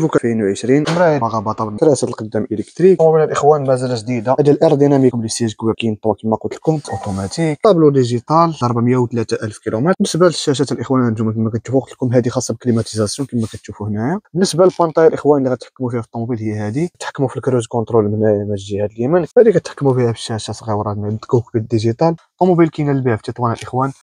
فوكا 2020 مرايد طبعا كراسه القدام الكتريك طوموبيل الاخوان مازال جديده هذا الار ديناميك بلي سيج كوير كاين طو كيما قلت لكم اوتوماتيك طابلو ديجيتال ألف كيلومتر بالنسبه للشاشات الاخوان هانتوما كيما كتشوفوا قلت لكم هذه خاصه بالكليماتيزاسيون كيما كتشوفوا هنايا بالنسبه للبانتاي الاخوان اللي غتحكموا فيها في الطوموبيل هي هذه تحكموا في الكروز كونترول من من الجهه اليمين هذه كتحكموا فيها الشاشة صغيره من الكوكبيت ديجيتال الطوموبيل كاينه البيع في تطوان الاخوان